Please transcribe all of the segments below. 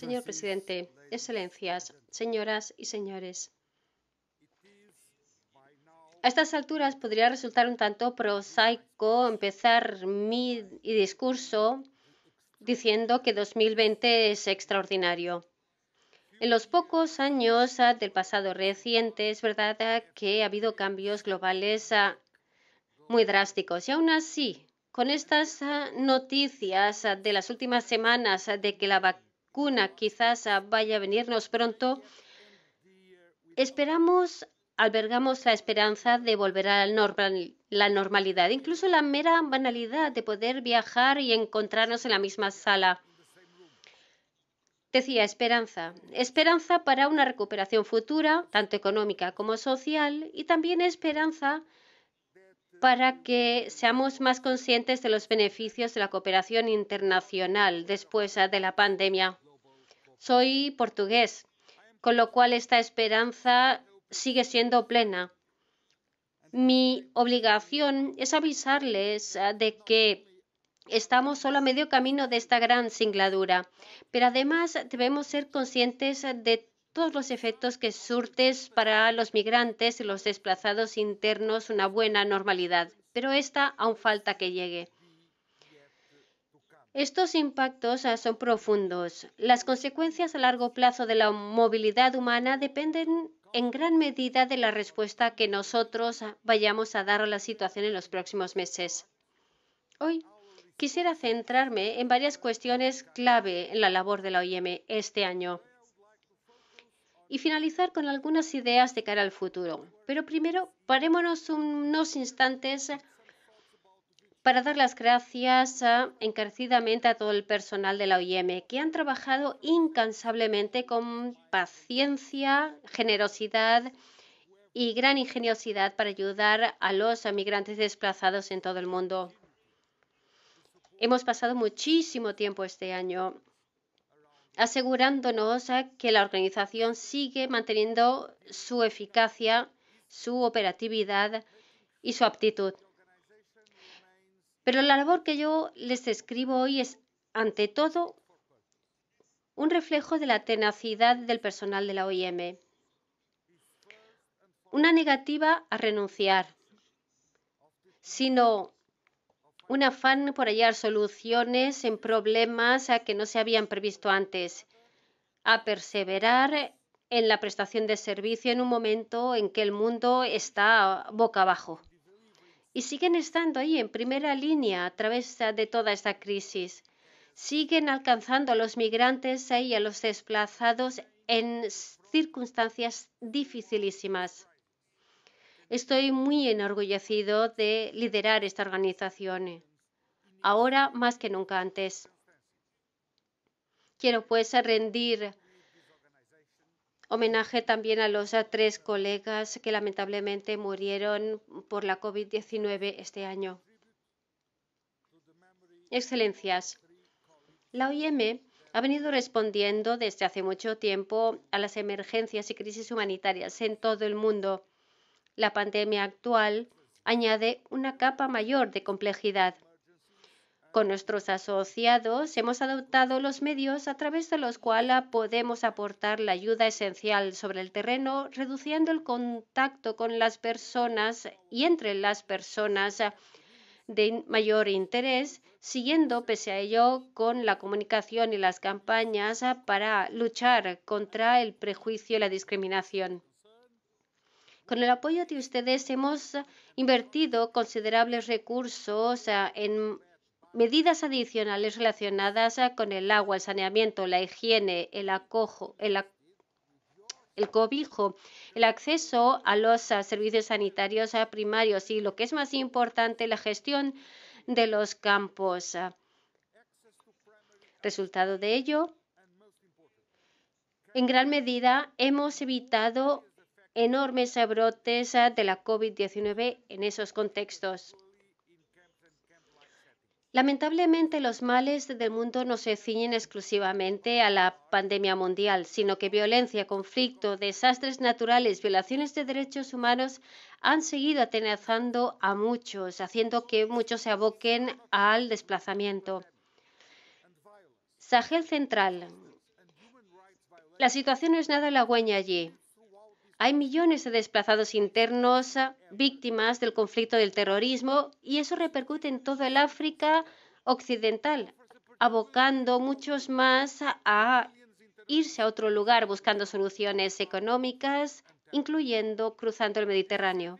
Señor presidente, excelencias, señoras y señores. A estas alturas podría resultar un tanto prosaico empezar mi discurso diciendo que 2020 es extraordinario. En los pocos años del pasado reciente es verdad que ha habido cambios globales ah, muy drásticos y aún así con estas ah, noticias ah, de las últimas semanas ah, de que la vacuna quizás vaya a venirnos pronto, esperamos, albergamos la esperanza de volver a la normalidad, incluso la mera banalidad de poder viajar y encontrarnos en la misma sala. Decía esperanza, esperanza para una recuperación futura, tanto económica como social, y también esperanza para que seamos más conscientes de los beneficios de la cooperación internacional después ah, de la pandemia. Soy portugués, con lo cual esta esperanza sigue siendo plena. Mi obligación es avisarles ah, de que Estamos solo a medio camino de esta gran singladura, pero además debemos ser conscientes ah, de todos los efectos que surtes para los migrantes y los desplazados internos una buena normalidad, pero esta aún falta que llegue. Estos impactos ah, son profundos. Las consecuencias a largo plazo de la movilidad humana dependen en gran medida de la respuesta que nosotros ah, vayamos a dar a la situación en los próximos meses. Hoy quisiera centrarme en varias cuestiones clave en la labor de la OIM este año y finalizar con algunas ideas de cara al futuro. Pero primero, parémonos unos instantes para dar las gracias ah, encarecidamente a todo el personal de la OIM que han trabajado incansablemente con paciencia, generosidad y gran ingeniosidad para ayudar a los migrantes desplazados en todo el mundo. Hemos pasado muchísimo tiempo este año asegurándonos ¿eh? que la organización sigue manteniendo su eficacia, su operatividad y su aptitud. Pero la labor que yo les escribo hoy es, ante todo, un reflejo de la tenacidad del personal de la OIM. Una negativa a renunciar, sino un afán por hallar soluciones en problemas a eh, que no se habían previsto antes, a perseverar en la prestación de servicio en un momento en que el mundo está boca abajo. Y siguen estando ahí en primera línea a través de toda esta crisis. Siguen alcanzando a los migrantes eh, y a los desplazados en circunstancias dificilísimas. Estoy muy enorgullecido de liderar esta organización, eh. ahora más que nunca antes. Quiero pues rendir homenaje también a los tres colegas que lamentablemente murieron por la COVID-19 este año. Excelencias, la OIM ha venido respondiendo desde hace mucho tiempo a las emergencias y crisis humanitarias en todo el mundo la pandemia actual añade una capa mayor de complejidad. Con nuestros asociados hemos adoptado los medios a través de los cuales podemos aportar la ayuda esencial sobre el terreno, reduciendo el contacto con las personas y entre las personas de mayor interés, siguiendo pese a ello con la comunicación y las campañas para luchar contra el prejuicio y la discriminación. Con el apoyo de ustedes hemos invertido considerables recursos ah, en medidas adicionales relacionadas ah, con el agua, el saneamiento, la higiene, el acojo, el, cobijo, el acceso a los ah, servicios sanitarios primarios y lo que es más importante, la gestión de los campos. Resultado de ello, en gran medida hemos evitado enormes brotes de la COVID-19 en esos contextos. Lamentablemente, los males del mundo no se ciñen exclusivamente a la pandemia mundial, sino que violencia, conflicto, desastres naturales, violaciones de derechos humanos han seguido atenazando a muchos, haciendo que muchos se aboquen al desplazamiento. Sahel Central. La situación no es nada halagüeña allí. Hay millones de desplazados internos, ah, víctimas del conflicto del terrorismo, y eso repercute en todo el África occidental, abocando muchos más a irse a otro lugar buscando soluciones económicas, incluyendo cruzando el Mediterráneo.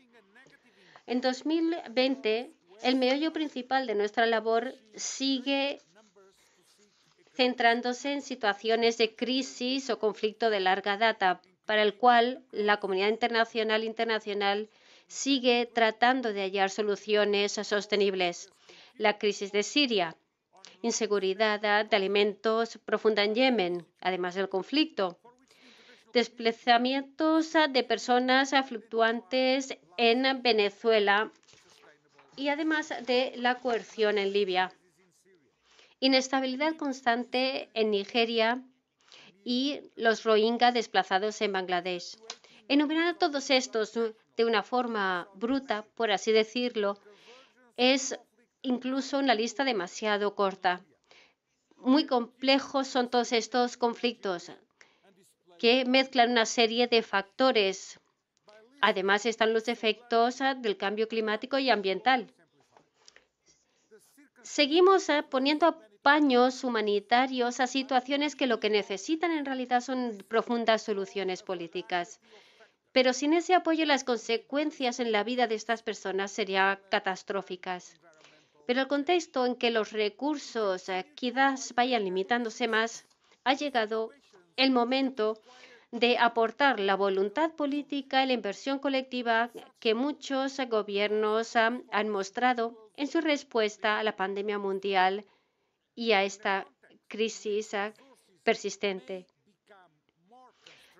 En 2020, el meollo principal de nuestra labor sigue centrándose en situaciones de crisis o conflicto de larga data, para el cual la comunidad internacional internacional sigue tratando de hallar soluciones sostenibles. La crisis de Siria, inseguridad de alimentos profunda en Yemen, además del conflicto, desplazamientos de personas fluctuantes en Venezuela y además de la coerción en Libia, inestabilidad constante en Nigeria y los Rohingya desplazados en Bangladesh. Enumerar todos estos de una forma bruta, por así decirlo, es incluso una lista demasiado corta. Muy complejos son todos estos conflictos que mezclan una serie de factores. Además están los efectos del cambio climático y ambiental. Seguimos ¿eh? poniendo a paños humanitarios a situaciones que lo que necesitan en realidad son profundas soluciones políticas. Pero sin ese apoyo las consecuencias en la vida de estas personas serían catastróficas. Pero el contexto en que los recursos eh, quizás vayan limitándose más, ha llegado el momento de aportar la voluntad política y la inversión colectiva que muchos gobiernos han mostrado en su respuesta a la pandemia mundial y a esta crisis persistente.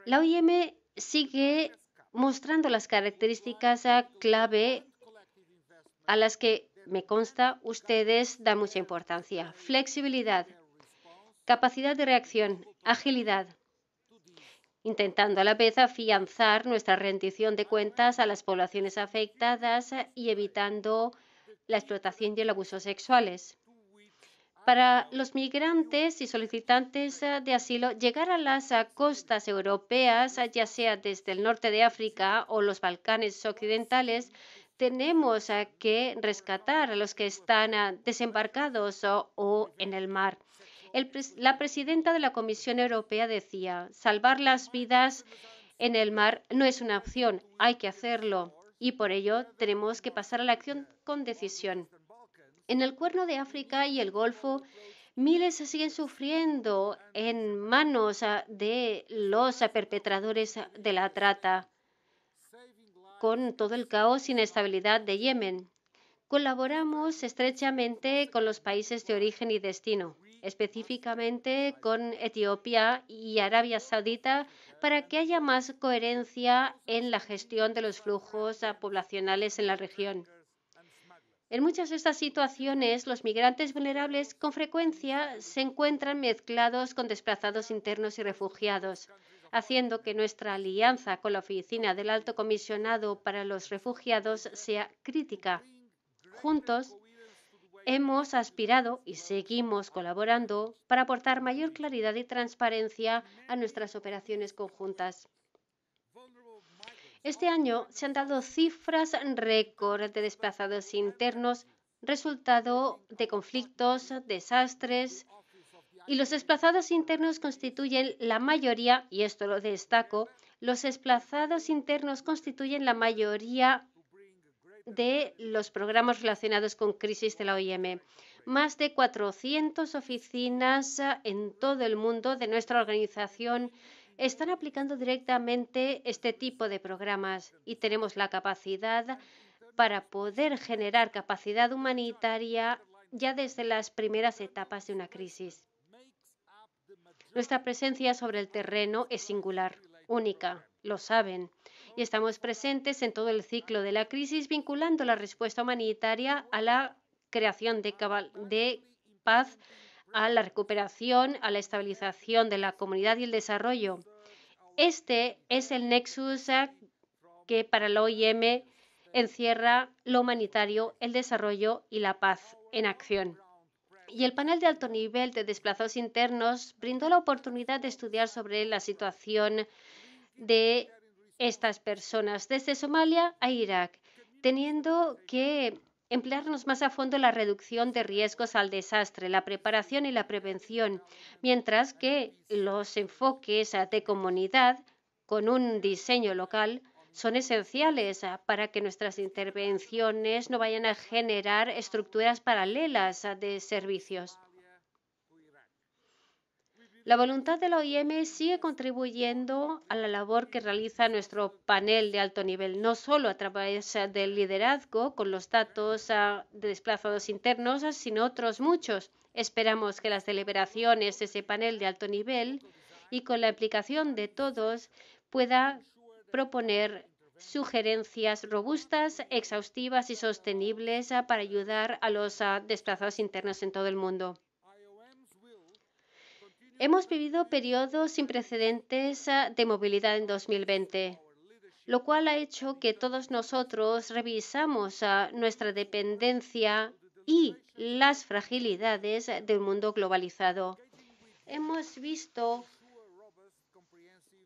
La OIM sigue mostrando las características clave a las que me consta ustedes dan mucha importancia. Flexibilidad, capacidad de reacción, agilidad, intentando a la vez afianzar nuestra rendición de cuentas a las poblaciones afectadas y evitando la explotación y el abuso sexuales para los migrantes y solicitantes eh, de asilo llegar a las eh, costas europeas, eh, ya sea desde el norte de África o los Balcanes occidentales, tenemos que rescatar a los que están desembarcados o en el mar. la presidenta de la Comisión Europea decía, salvar las vidas en el mar no es una opción, hay que hacerlo y por ello tenemos que pasar a la acción con decisión. En el cuerno de África y el Golfo, miles siguen sufriendo en manos ah, de los perpetradores ah, de la trata, con todo el caos la inestabilidad de Yemen. Colaboramos estrechamente con los países de origen y destino, específicamente con Etiopía y Arabia Saudita, para que haya más coherencia en la gestión de los flujos ah, poblacionales en la región. En muchas de estas situaciones, los migrantes vulnerables con frecuencia se encuentran mezclados con desplazados internos y refugiados, haciendo que nuestra alianza con la Oficina del Alto Comisionado para los Refugiados sea crítica. Juntos, hemos aspirado y seguimos colaborando para aportar mayor claridad y transparencia a nuestras operaciones conjuntas. Este año se han dado cifras récord de desplazados internos, resultado de conflictos, desastres, y los desplazados internos constituyen la mayoría, y esto lo destaco, los desplazados internos constituyen la mayoría de los programas relacionados con crisis de la OIM. Más de 400 oficinas en todo el mundo de nuestra organización están aplicando directamente este tipo de programas y tenemos la capacidad para poder generar capacidad humanitaria ya desde las primeras etapas de una crisis. Nuestra presencia sobre el terreno es singular, única, lo saben, y estamos presentes en todo el ciclo de la crisis vinculando la respuesta humanitaria a la creación de, paz a la recuperación, a la estabilización de la comunidad y el desarrollo. Este es el nexus que para la OIM encierra lo humanitario, el desarrollo y la paz en acción. Y el panel de alto nivel de desplazados internos brindó la oportunidad de estudiar sobre la situación de estas personas desde Somalia a Irak, teniendo que emplearnos más a fondo la reducción de riesgos al desastre, la preparación y la prevención, mientras que los enfoques ah, de comunidad con un diseño local son esenciales ah, para que nuestras intervenciones no vayan a generar estructuras paralelas ah, de servicios. La voluntad de la OIM sigue contribuyendo a la labor que realiza nuestro panel de alto nivel, no solo a través eh, del liderazgo con los datos ah, de desplazados internos, ah, sino otros muchos. Esperamos que las deliberaciones de ese panel de alto nivel y con la implicación de todos pueda proponer sugerencias robustas, exhaustivas y sostenibles ah, para ayudar a los desplazados internos en todo el mundo. Hemos vivido periodos sin precedentes ah, de movilidad en 2020, lo cual ha hecho que todos nosotros revisamos ah, nuestra dependencia y las fragilidades del mundo globalizado. Hemos visto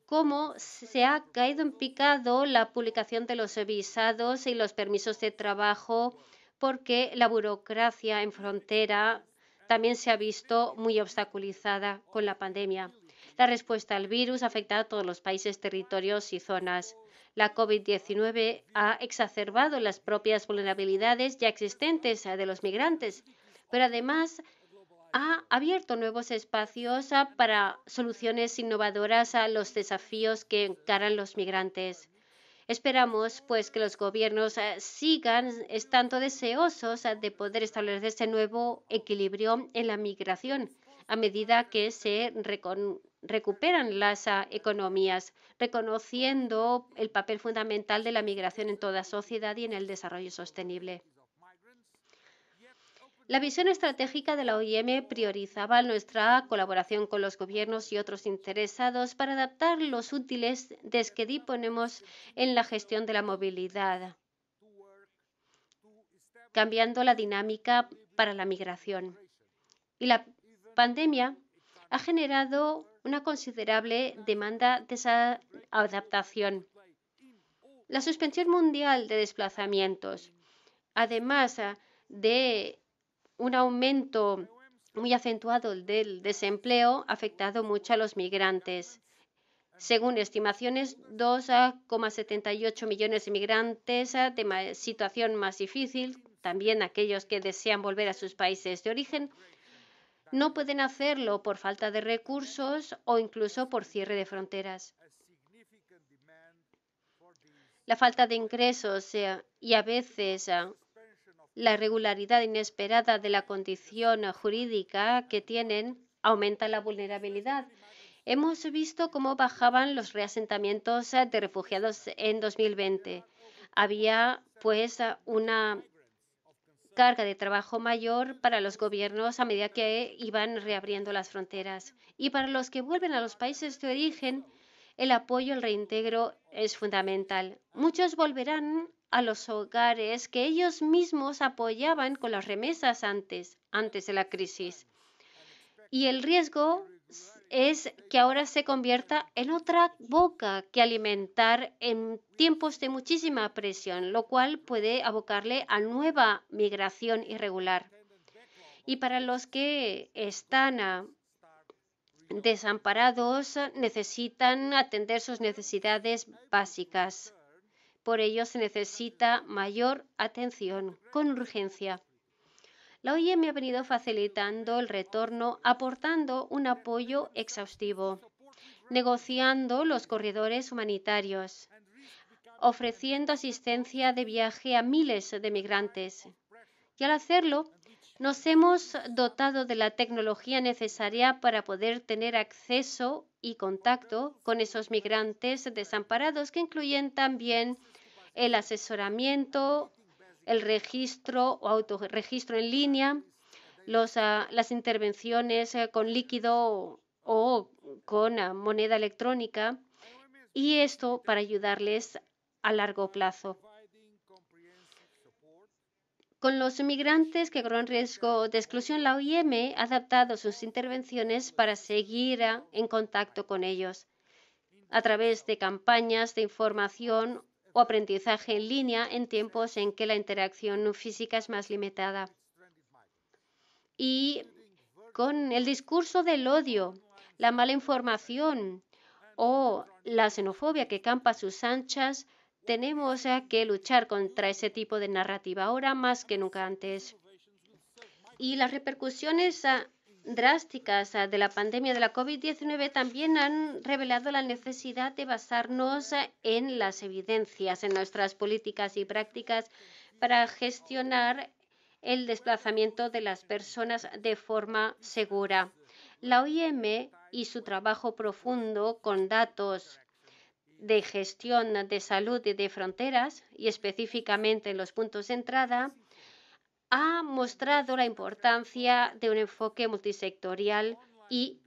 cómo se ha caído en picado la publicación de los visados y los permisos de trabajo porque la burocracia en frontera también se ha visto muy obstaculizada con la pandemia. La respuesta al virus ha afectado a todos los países, territorios y zonas. La COVID-19 ha exacerbado las propias vulnerabilidades ya existentes eh, de los migrantes, pero además ha abierto nuevos espacios eh, para soluciones innovadoras a los desafíos que encaran los migrantes. Esperamos pues que los gobiernos eh, sigan estando deseosos eh, de poder establecer ese nuevo equilibrio en la migración a medida que se recuperan las ah, economías, reconociendo el papel fundamental de la migración en toda sociedad y en el desarrollo sostenible. La visión estratégica de la OIM priorizaba nuestra colaboración con los gobiernos y otros interesados para adaptar los útiles de que disponemos en la gestión de la movilidad, cambiando la dinámica para la migración. Y la pandemia ha generado una considerable demanda de esa adaptación. La suspensión mundial de desplazamientos, además de un aumento muy acentuado del desempleo ha afectado mucho a los migrantes. Según estimaciones, 2,78 millones de migrantes ah, de situación más difícil, también aquellos que desean volver a sus países de origen, no pueden hacerlo por falta de recursos o incluso por cierre de fronteras. La falta de ingresos eh, y a veces ah, la regularidad inesperada de la condición jurídica que tienen aumenta la vulnerabilidad. Hemos visto cómo bajaban los reasentamientos eh, de refugiados en 2020. Había pues una carga de trabajo mayor para los gobiernos a medida que iban reabriendo las fronteras. Y para los que vuelven a los países de origen, el apoyo al reintegro es fundamental. Muchos volverán a los hogares que ellos mismos apoyaban con las remesas antes, antes de la crisis. Y el riesgo es que ahora se convierta en otra boca que alimentar en tiempos de muchísima presión, lo cual puede abocarle a nueva migración irregular. Y para los que están ah, desamparados, necesitan atender sus necesidades básicas. Por ello se necesita mayor atención con urgencia. La OIM ha venido facilitando el retorno aportando un apoyo exhaustivo, negociando los corredores humanitarios, ofreciendo asistencia de viaje a miles de migrantes. Y al hacerlo, nos hemos dotado de la tecnología necesaria para poder tener acceso y contacto con esos migrantes desamparados que incluyen también el asesoramiento, el registro o autoregistro en línea, ah, las intervenciones eh, con líquido o, con ah, moneda electrónica y esto para ayudarles a largo plazo. Con los migrantes que corren riesgo de exclusión, la OIM ha adaptado sus intervenciones para seguir ah, en contacto con ellos a través de campañas de información o aprendizaje en línea en tiempos en que la interacción física es más limitada. Y con el discurso del odio, la mala información o la xenofobia que campa a sus anchas, tenemos que luchar contra ese tipo de narrativa ahora más que nunca antes. Y las repercusiones ah, drásticas ah, de la pandemia de la COVID-19 también han revelado la necesidad de basarnos ah, en las evidencias, en nuestras políticas y prácticas para gestionar el desplazamiento de las personas de forma segura. La OIM y su trabajo profundo con datos de gestión de salud y de fronteras, y específicamente en los puntos de entrada, ha mostrado la importancia de un enfoque multisectorial y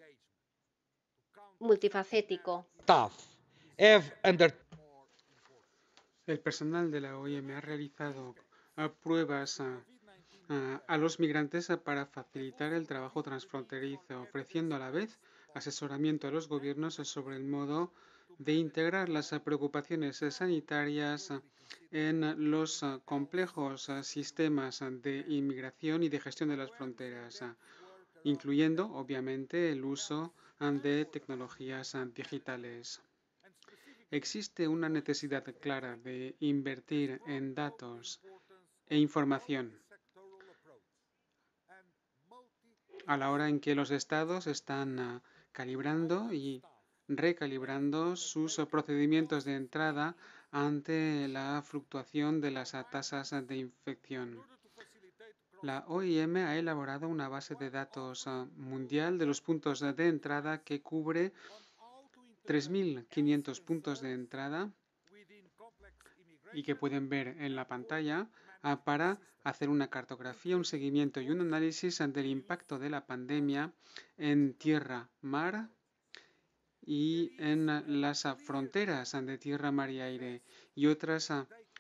multifacético. El personal de la OIM ha realizado pruebas a, a los migrantes para facilitar el trabajo transfronterizo, ofreciendo a la vez asesoramiento a los gobiernos sobre el modo de integrar las preocupaciones sanitarias en los complejos sistemas de inmigración y de gestión de las fronteras, incluyendo, obviamente, el uso de tecnologías digitales. Existe una necesidad clara de invertir en datos e información a la hora en que los estados están calibrando y recalibrando sus procedimientos de entrada ante la fluctuación de las tasas de infección. La OIM ha elaborado una base de datos ah, mundial de los puntos de entrada que cubre 3.500 puntos de entrada y que pueden ver en la pantalla ah, para hacer una cartografía, un seguimiento y un análisis del impacto de la pandemia en tierra, mar, y en las fronteras de tierra, mar y aire y otras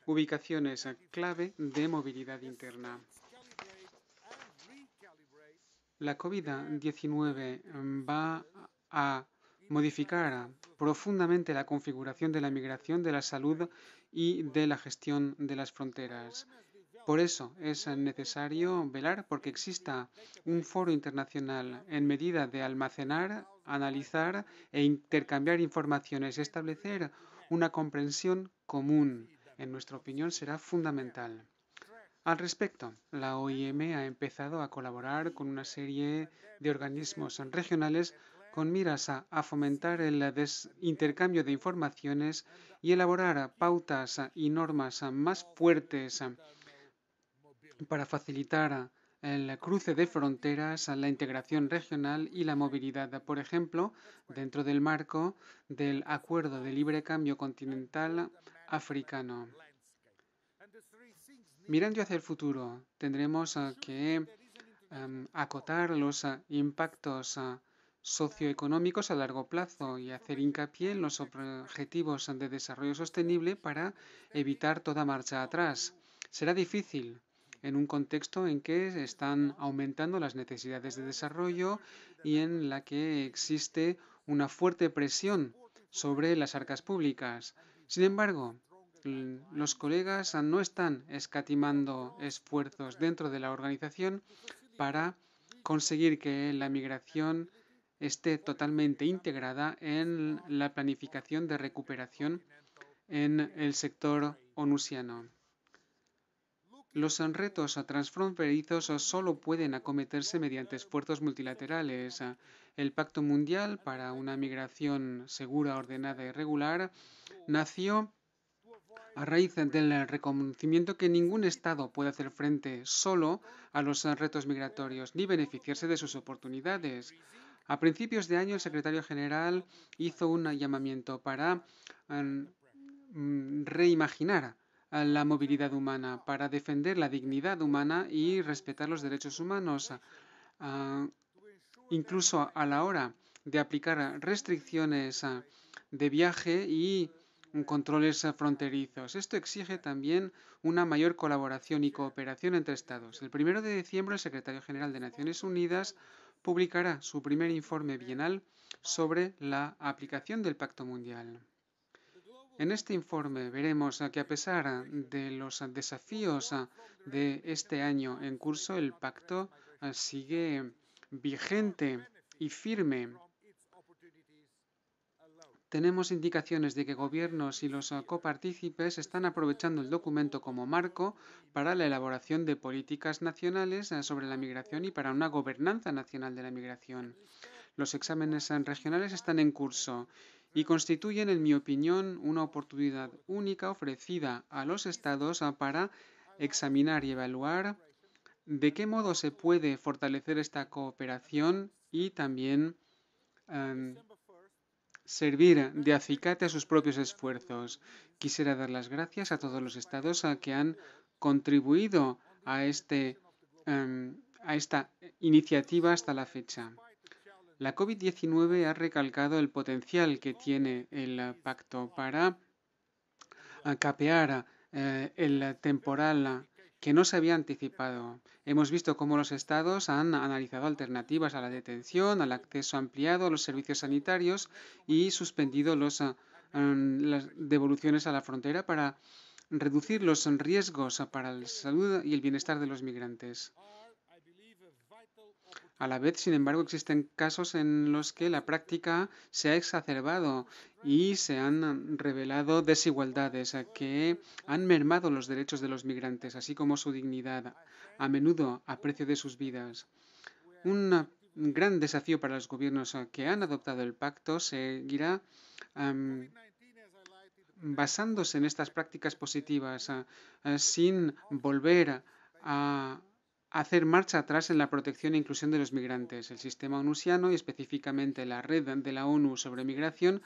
ubicaciones clave de movilidad interna. La COVID-19 va a modificar profundamente la configuración de la migración, de la salud y de la gestión de las fronteras. Por eso es necesario velar porque exista un foro internacional en medida de almacenar, analizar e intercambiar informaciones, y establecer una comprensión común. En nuestra opinión será fundamental. Al respecto, la OIM ha empezado a colaborar con una serie de organismos regionales con miras a fomentar el intercambio de informaciones y elaborar pautas y normas más fuertes para facilitar el cruce de fronteras, la integración regional y la movilidad. Por ejemplo, dentro del marco del Acuerdo de Libre Cambio Continental Africano. Mirando hacia el futuro, tendremos que em, acotar los ah, impactos ah, socioeconómicos a largo plazo y hacer hincapié en los objetivos de desarrollo sostenible para evitar toda marcha atrás. Será difícil, en un contexto en que están aumentando las necesidades de desarrollo y en la que existe una fuerte presión sobre las arcas públicas. Sin embargo, los colegas no están escatimando esfuerzos dentro de la organización para conseguir que la migración esté totalmente integrada en la planificación de recuperación en el sector onusiano. Los retos transfronterizos solo pueden acometerse mediante esfuerzos multilaterales. El Pacto Mundial para una Migración Segura, Ordenada y Regular nació a raíz del reconocimiento que ningún Estado puede hacer frente solo a los retos migratorios ni beneficiarse de sus oportunidades. A principios de año, el secretario general hizo un llamamiento para mm, reimaginar la movilidad humana, para defender la dignidad humana y respetar los derechos humanos, incluso a la hora de aplicar restricciones de viaje y controles fronterizos. Esto exige también una mayor colaboración y cooperación entre Estados. El primero de diciembre, el secretario general de Naciones Unidas publicará su primer informe bienal sobre la aplicación del Pacto Mundial. En este informe veremos que a pesar de los desafíos ah, de este año en curso, el pacto ah, sigue vigente y firme. Tenemos indicaciones de que gobiernos y los ah, copartícipes están aprovechando el documento como marco para la elaboración de políticas nacionales sobre la migración y para una gobernanza nacional de la migración. Los exámenes regionales están en curso y constituyen, en mi opinión, una oportunidad única ofrecida a los estados para examinar y evaluar de qué modo se puede fortalecer esta cooperación y también em, servir de acicate a sus propios esfuerzos. Quisiera dar las gracias a todos los estados que han contribuido a, este, em, a esta iniciativa hasta la fecha. La COVID-19 ha recalcado el potencial que tiene el pacto para ah, capear eh, el temporal que no se había anticipado. Hemos visto cómo los estados han analizado alternativas a la detención, al acceso ampliado a los servicios sanitarios y suspendido ah, mm, las devoluciones a la frontera para reducir los riesgos para la salud y el bienestar de los migrantes. A la vez, sin embargo, existen casos en los que la práctica se ha exacerbado y se han revelado desigualdades que han mermado los derechos de los migrantes, así como su dignidad, a menudo a precio de sus vidas. Un gran desafío para los gobiernos que han adoptado el pacto seguirá basándose en estas prácticas positivas, ah, sin volver a hacer marcha atrás en la protección e inclusión de los migrantes. El sistema onusiano y específicamente la red de la ONU sobre migración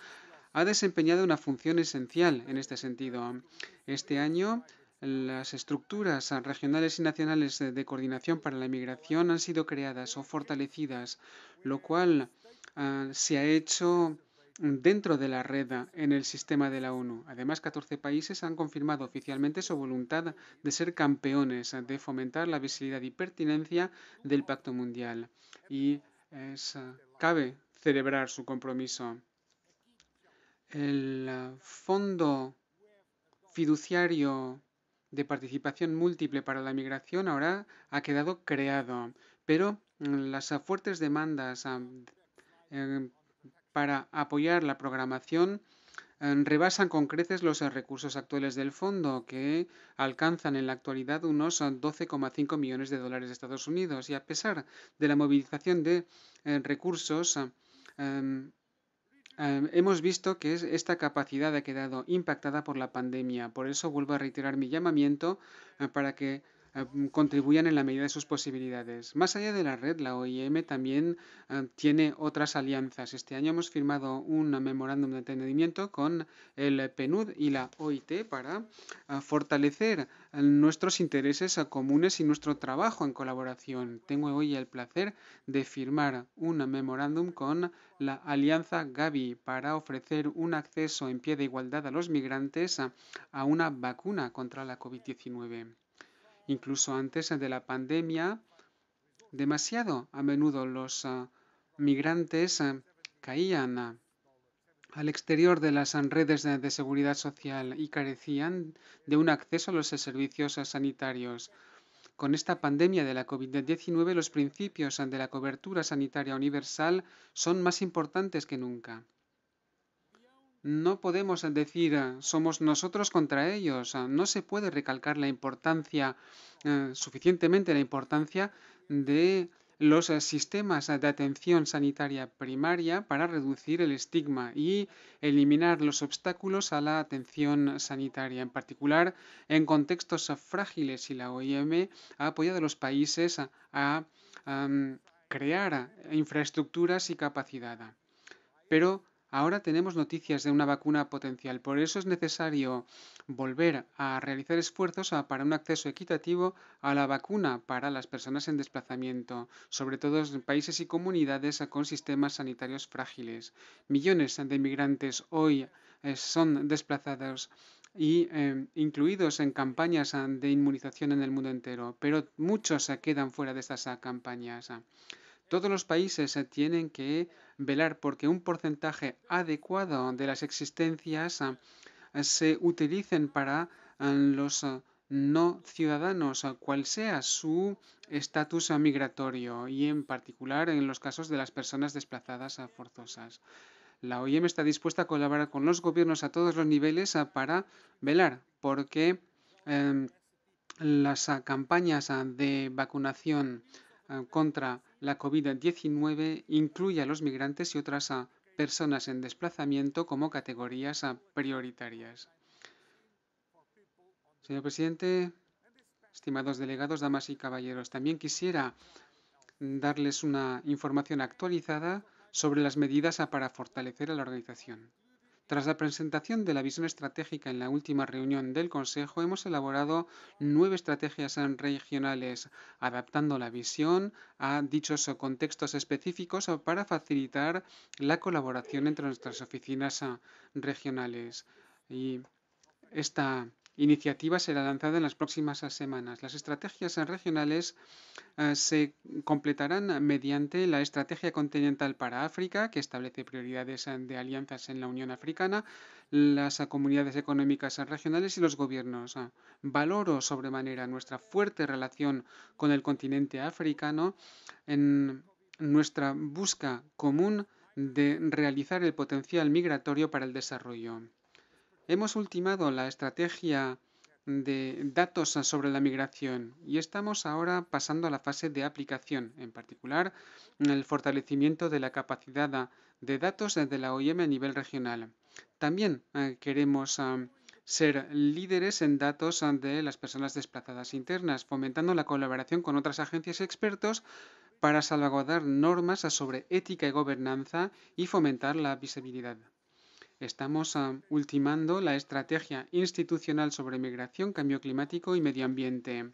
ha desempeñado una función esencial en este sentido. Este año, las estructuras regionales y nacionales de coordinación para la migración han sido creadas o fortalecidas, lo cual ah, se ha hecho dentro de la red en el sistema de la ONU. Además, 14 países han confirmado oficialmente su voluntad de ser campeones, de fomentar la visibilidad y pertinencia del Pacto Mundial. Y cabe celebrar su compromiso. El eh, Fondo Fiduciario de Participación Múltiple para la Migración ahora ha quedado creado, pero mm, las fuertes demandas eh, para apoyar la programación rebasan con creces los eh, recursos actuales del fondo, que alcanzan en la actualidad unos 12,5 eh, millones de dólares de Estados Unidos. Y a pesar de la movilización de eh, recursos, em, em, hemos visto que esta capacidad ha quedado impactada por la pandemia. Por eso vuelvo a reiterar mi llamamiento para que Ah, mm, contribuyan en la medida de sus posibilidades. Más allá de la red, la OIM también ah, tiene otras alianzas. Este año hemos firmado un memorándum de entendimiento con el PNUD y la OIT para ah, fortalecer nuestros intereses comunes y nuestro trabajo en colaboración. Tengo hoy el placer de firmar un memorándum con la Alianza Gavi para ofrecer un acceso en pie de igualdad a los migrantes a una vacuna contra la COVID-19 incluso antes de la pandemia, demasiado a menudo los ah, migrantes ah, caían ah, al exterior de las redes de seguridad social y carecían de un acceso a los servicios sanitarios. Con esta pandemia de la COVID-19, los principios de la cobertura sanitaria universal son más importantes que nunca. No podemos decir eh, somos nosotros contra ellos. Eh, no se puede recalcar la importancia, eh, suficientemente la importancia de los sistemas de atención sanitaria primaria para reducir el estigma y eliminar los obstáculos a la atención sanitaria, en particular en contextos frágiles y la OIM ha apoyado a los países a, crear infraestructuras y capacidad. Pero Ahora tenemos noticias de una vacuna potencial, por eso es necesario volver a realizar esfuerzos ah, para un acceso equitativo a la vacuna para las personas en desplazamiento, sobre todo en países y comunidades con sistemas sanitarios frágiles. Millones de inmigrantes hoy eh, son desplazados y eh, incluidos en campañas ah, de inmunización en el mundo entero, pero muchos se quedan fuera de estas ah, campañas. Todos los países eh, tienen que velar porque un porcentaje adecuado de las existencias ah, ah, se utilicen para ah, los no ciudadanos, cual sea su estatus migratorio y en particular en los casos de las personas desplazadas forzosas. La OIM está dispuesta a colaborar con los gobiernos a todos los niveles para velar porque em, las campañas de vacunación Ah, contra la COVID-19 incluye a los migrantes y otras personas en desplazamiento como categorías ah, prioritarias. Señor presidente, estimados delegados, damas y caballeros, también quisiera darles una información actualizada sobre las medidas ah, para fortalecer a la organización. Tras la presentación de la visión estratégica en la última reunión del Consejo, hemos elaborado nueve estrategias regionales, adaptando la visión a dichos contextos específicos para facilitar la colaboración entre nuestras oficinas regionales. Y esta iniciativa será lanzada en las próximas eh, semanas. Las estrategias eh, regionales eh, se completarán mediante la estrategia continental para África, que establece prioridades de alianzas en la Unión Africana, las comunidades económicas regionales y los gobiernos. Valoro sobremanera nuestra fuerte relación con el continente africano en nuestra busca común de realizar el potencial migratorio para el desarrollo. Hemos ultimado la estrategia de datos sobre la migración y estamos ahora pasando a la fase de aplicación, en particular el fortalecimiento de la capacidad de datos de la OIM a nivel regional. También eh, queremos ah, ser líderes en datos ah, de las personas desplazadas internas, fomentando la colaboración con otras agencias y expertos para salvaguardar normas sobre ética y gobernanza y fomentar la visibilidad. Estamos ah, ultimando la estrategia institucional sobre migración, cambio climático y medio ambiente.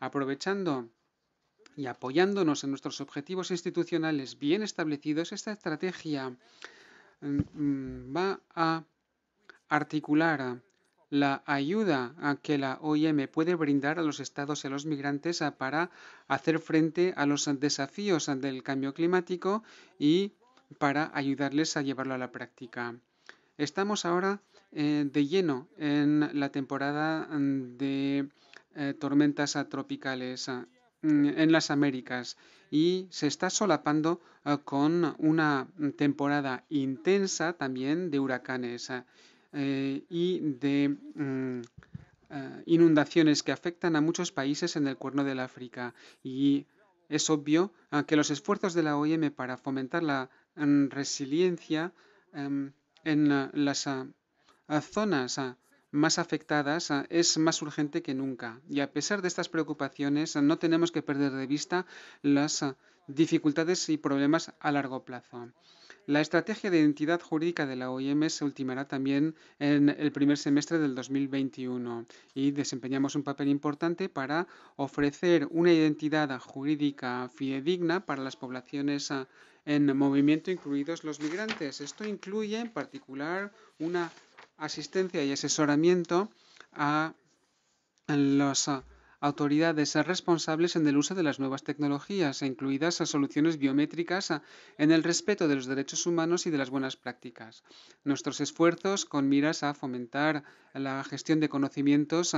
Aprovechando y apoyándonos en nuestros objetivos institucionales bien establecidos, esta estrategia mm, mm, va a articular la ayuda a que la OIM puede brindar a los estados y a los migrantes ah, para hacer frente a los desafíos del cambio climático y para ayudarles a llevarlo a la práctica. Estamos ahora eh, de lleno en la temporada mm, de eh, tormentas tropicales ah, mm, en las Américas y se está solapando ah, con una temporada intensa también de huracanes ah, eh, y de mm, inundaciones que afectan a muchos países en el cuerno del África. Y es obvio que los esfuerzos de la OIM e para fomentar la resiliencia em, en las ah, zonas ah, más afectadas ah, es más urgente que nunca. Y a pesar de estas preocupaciones, no tenemos que perder de vista las dificultades y problemas a largo plazo. La estrategia de identidad jurídica de la OIM se ultimará también en el primer semestre del 2021 y desempeñamos un papel importante para ofrecer una identidad jurídica fidedigna para las poblaciones en movimiento incluidos los migrantes. Esto incluye en particular una asistencia y asesoramiento a las autoridades responsables en el uso de las nuevas tecnologías, incluidas a soluciones biométricas en el respeto de los derechos humanos y de las buenas prácticas. Nuestros esfuerzos con miras a fomentar la gestión de conocimientos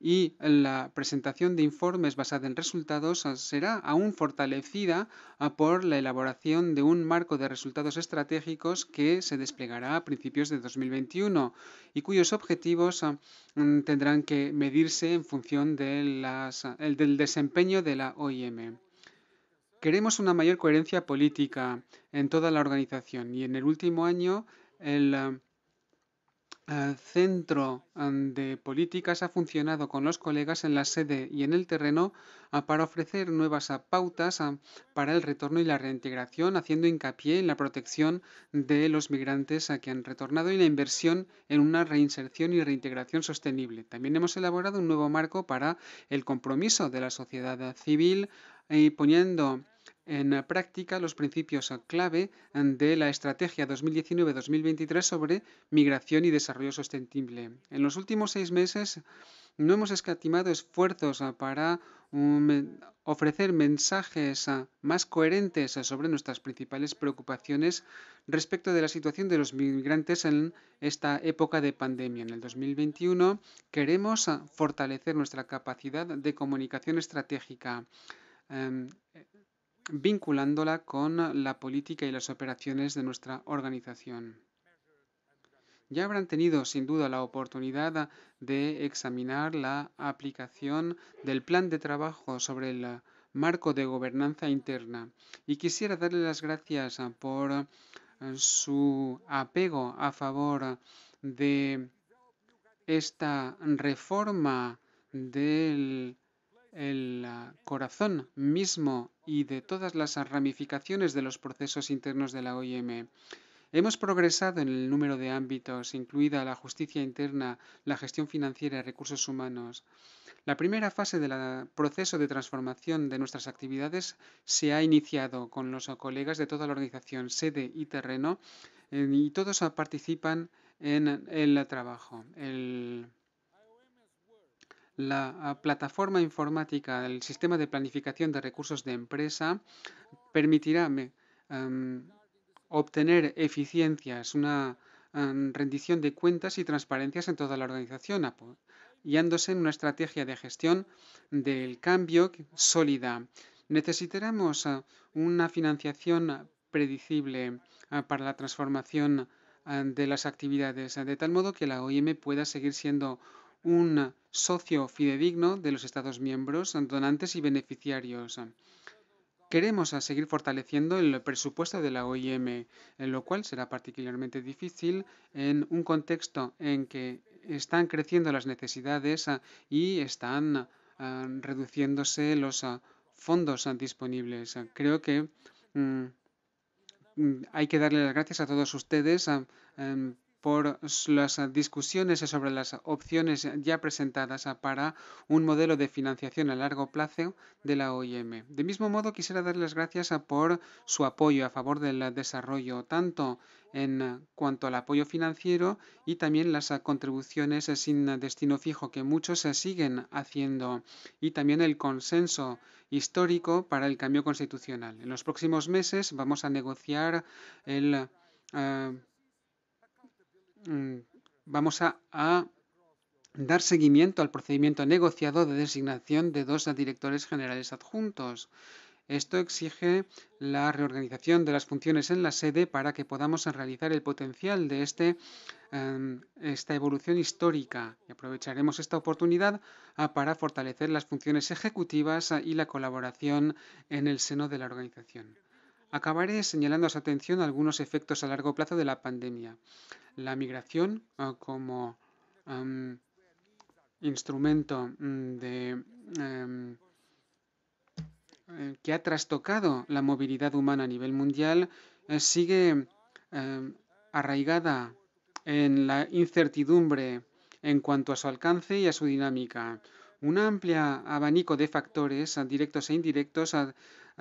y la presentación de informes basada en resultados será aún fortalecida por la elaboración de un marco de resultados estratégicos que se desplegará a principios de 2021 y cuyos objetivos mm, tendrán que medirse en función de del desempeño de la OIM. Queremos una mayor coherencia política en toda la organización y en el último año el el Centro de Políticas ha funcionado con los colegas en la sede y en el terreno ah, para ofrecer nuevas ah, pautas ah, para el retorno y la reintegración, haciendo hincapié en la protección de los migrantes que han retornado y la inversión en una reinserción y reintegración sostenible. También hemos elaborado un nuevo marco para el compromiso de la sociedad civil y eh, poniendo en práctica los principios clave mm, de la Estrategia 2019-2023 sobre migración y desarrollo sostenible. En los últimos seis meses mm, no hemos escatimado esfuerzos ah, para mm, ofrecer mensajes ah, más coherentes ah, sobre nuestras principales preocupaciones respecto de la situación de los migrantes en esta época de pandemia. En el 2021 queremos fortalecer nuestra capacidad de comunicación estratégica em, vinculándola con la política y las operaciones de nuestra organización. Ya habrán tenido sin duda la oportunidad de examinar la aplicación del plan de trabajo sobre el marco de gobernanza interna y quisiera darle las gracias por eh, su apego a favor de esta reforma del el corazón mismo y de todas las ramificaciones de los procesos internos de la OIM. Hemos progresado en el número de ámbitos, incluida la justicia interna, la gestión financiera y recursos humanos. La primera fase del proceso de transformación de nuestras actividades se ha iniciado con los colegas de toda la organización, sede y terreno, eh, y todos participan en el trabajo. El la ah, plataforma informática, el sistema de planificación de recursos de empresa permitirá em, obtener eficiencias, una em, rendición de cuentas y transparencias en toda la organización, apoyándose en una estrategia de gestión del cambio sólida. Necesitaremos ah, una financiación predecible ah, para la transformación de las actividades, de tal modo que la OIM pueda seguir siendo un socio fidedigno de los Estados miembros, donantes y beneficiarios. Queremos seguir fortaleciendo el presupuesto de la OIM, lo cual será particularmente difícil en un contexto en que están creciendo las necesidades y están ah, reduciéndose los ah, fondos ah, disponibles. Creo que mm, mm, hay que darle las gracias a todos ustedes em, por las discusiones sobre las opciones ya presentadas para un modelo de financiación a largo plazo de la OIM. De mismo modo, quisiera darles las gracias por su apoyo a favor del desarrollo, tanto en cuanto al apoyo financiero y también las contribuciones sin destino fijo que muchos se siguen haciendo y también el consenso histórico para el cambio constitucional. En los próximos meses vamos a negociar el eh, Mm, vamos a, dar seguimiento al procedimiento negociado de designación de dos directores generales adjuntos. Esto exige la reorganización de las funciones en la sede para que podamos realizar el potencial de este, em, esta evolución histórica y aprovecharemos esta oportunidad ah, para fortalecer las funciones ejecutivas ah, y la colaboración en el seno de la organización. Acabaré señalando a su atención algunos efectos a largo plazo de la pandemia. La migración ah, como instrumento mm, em, eh, que ha trastocado la movilidad humana a nivel mundial eh, sigue em, arraigada en la incertidumbre en cuanto a su alcance y a su dinámica. Un amplio abanico de factores ah, directos e indirectos ah,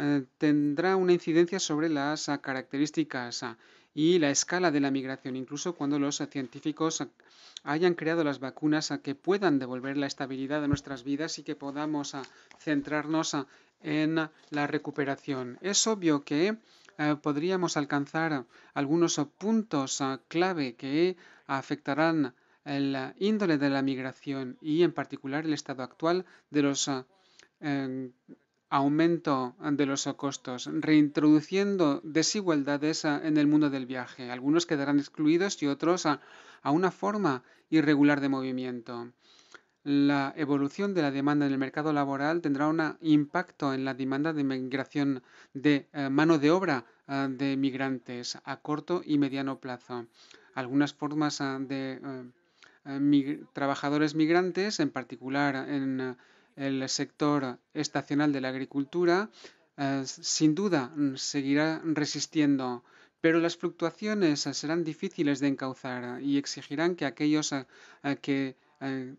eh, tendrá una incidencia sobre las ah, características ah, y la escala de la migración, incluso cuando los ah, científicos hayan creado las vacunas que puedan devolver la estabilidad de nuestras vidas y que podamos centrarnos en la recuperación. Es obvio que eh, podríamos alcanzar algunos puntos clave que afectarán la índole de la migración y en particular el estado actual de los em, aumento de los costos, reintroduciendo desigualdades ah, en el mundo del viaje. Algunos quedarán excluidos y otros ah, a, una forma irregular de movimiento. La evolución de la demanda en el mercado laboral tendrá un impacto en la demanda de migración de eh, mano de obra ah, de migrantes a corto y mediano plazo. Algunas formas de eh, eh, trabajadores migrantes, en particular en el sector estacional de la agricultura eh, sin duda mm, seguirá resistiendo, pero las fluctuaciones eh, serán difíciles de encauzar eh, y exigirán que aquellos que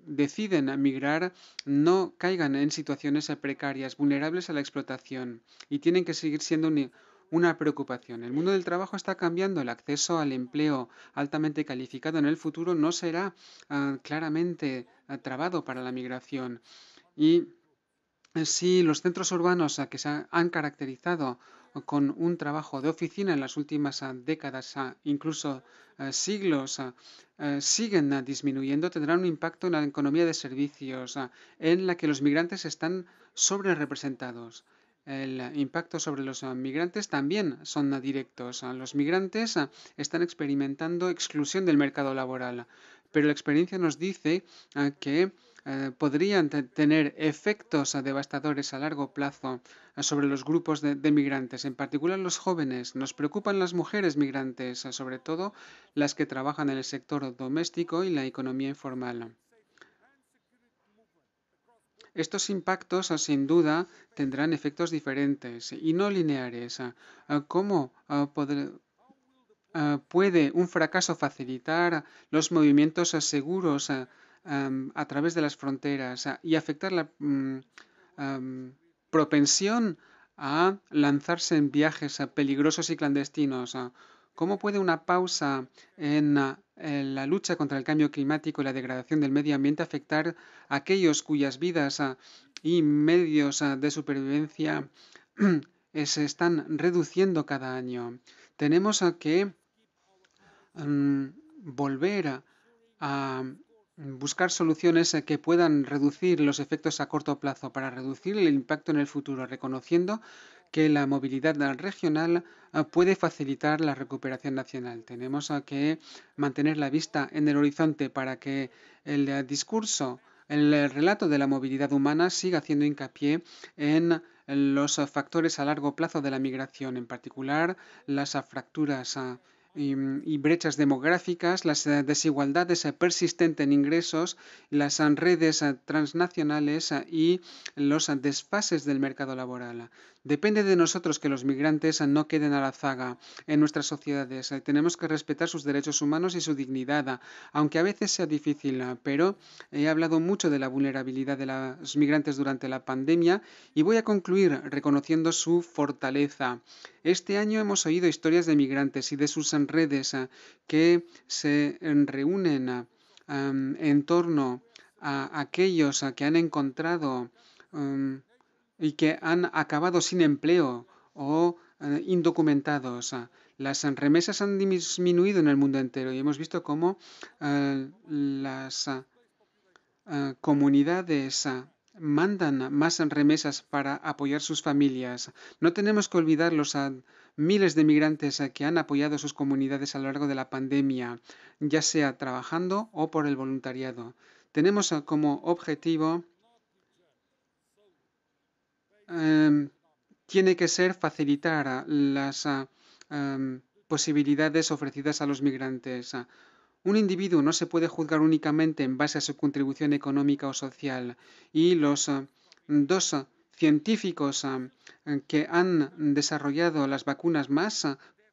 deciden migrar no caigan en situaciones precarias, vulnerables a la explotación y tienen que seguir siendo una preocupación. El mundo del trabajo está cambiando, el acceso al empleo altamente calificado en el futuro no será claramente trabado para la migración. Y eh, si los centros urbanos que se han caracterizado con un trabajo de oficina en las últimas ah, décadas, ah, incluso eh, siglos, ah, eh, siguen disminuyendo, tendrán un impacto en la economía de servicios, en la que los migrantes están sobre representados el impacto sobre los migrantes también son directos. Los migrantes están experimentando exclusión del mercado laboral, pero la experiencia nos dice que eh, podrían tener efectos devastadores a largo plazo eh, sobre los grupos de, migrantes, en particular los jóvenes. Nos preocupan las mujeres migrantes, eh, sobre todo las que trabajan en el sector doméstico y la economía informal. Estos impactos, sin duda, tendrán efectos diferentes y no lineares. ¿Cómo puede un fracaso facilitar los movimientos seguros a través de las fronteras y afectar la mm, propensión a lanzarse en viajes peligrosos y clandestinos. ¿Cómo puede una pausa ah, en, la lucha contra el cambio climático y la degradación del medio ambiente afectar a aquellos cuyas vidas ah, y medios ah, de supervivencia eh, se están reduciendo cada año? Tenemos que mm, volver a buscar soluciones eh, que puedan reducir los efectos a corto plazo para reducir el impacto en el futuro, reconociendo que la movilidad regional ah, puede facilitar la recuperación nacional. Tenemos ah, que mantener la vista en el horizonte para que el ah, discurso, el eh, relato de la movilidad humana siga haciendo hincapié en los factores a largo plazo de la migración, en particular las fracturas Mm, y, brechas demográficas, las eh, desigualdades eh, persistentes en ingresos, las eh, redes transnacionales y los desfases del mercado laboral. Depende de nosotros que los migrantes no queden a la zaga en nuestras sociedades. Eh, tenemos que respetar sus derechos humanos y su dignidad, aunque a veces sea difícil, eh, pero he hablado mucho de la vulnerabilidad de los migrantes durante la pandemia y voy a concluir reconociendo su fortaleza. Este año hemos oído historias de migrantes y de sus redes eh, que se reúnen em, en torno a aquellos que han encontrado em, y que han acabado sin empleo o eh, indocumentados. Ah, las remesas han disminuido en el mundo entero y hemos visto cómo eh, las ah, eh, comunidades ah, mandan más remesas para apoyar sus familias. No tenemos que olvidar los miles de migrantes que han apoyado a sus comunidades a lo largo de la pandemia, ya sea trabajando o por el voluntariado. Tenemos como objetivo Em, tiene que ser facilitar las em, posibilidades ofrecidas a los migrantes. Un individuo no se puede juzgar únicamente en base a su contribución económica o social y los em, dos científicos que han desarrollado las vacunas más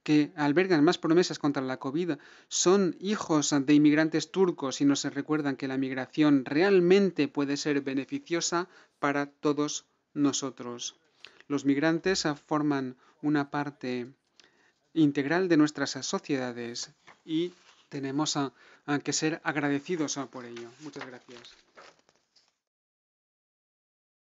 que albergan más promesas contra la COVID son hijos de inmigrantes turcos y no se recuerdan que la migración realmente puede ser beneficiosa para todos nosotros. Los migrantes forman una parte integral de nuestras sociedades y tenemos que ser agradecidos ah, por ello. Muchas gracias.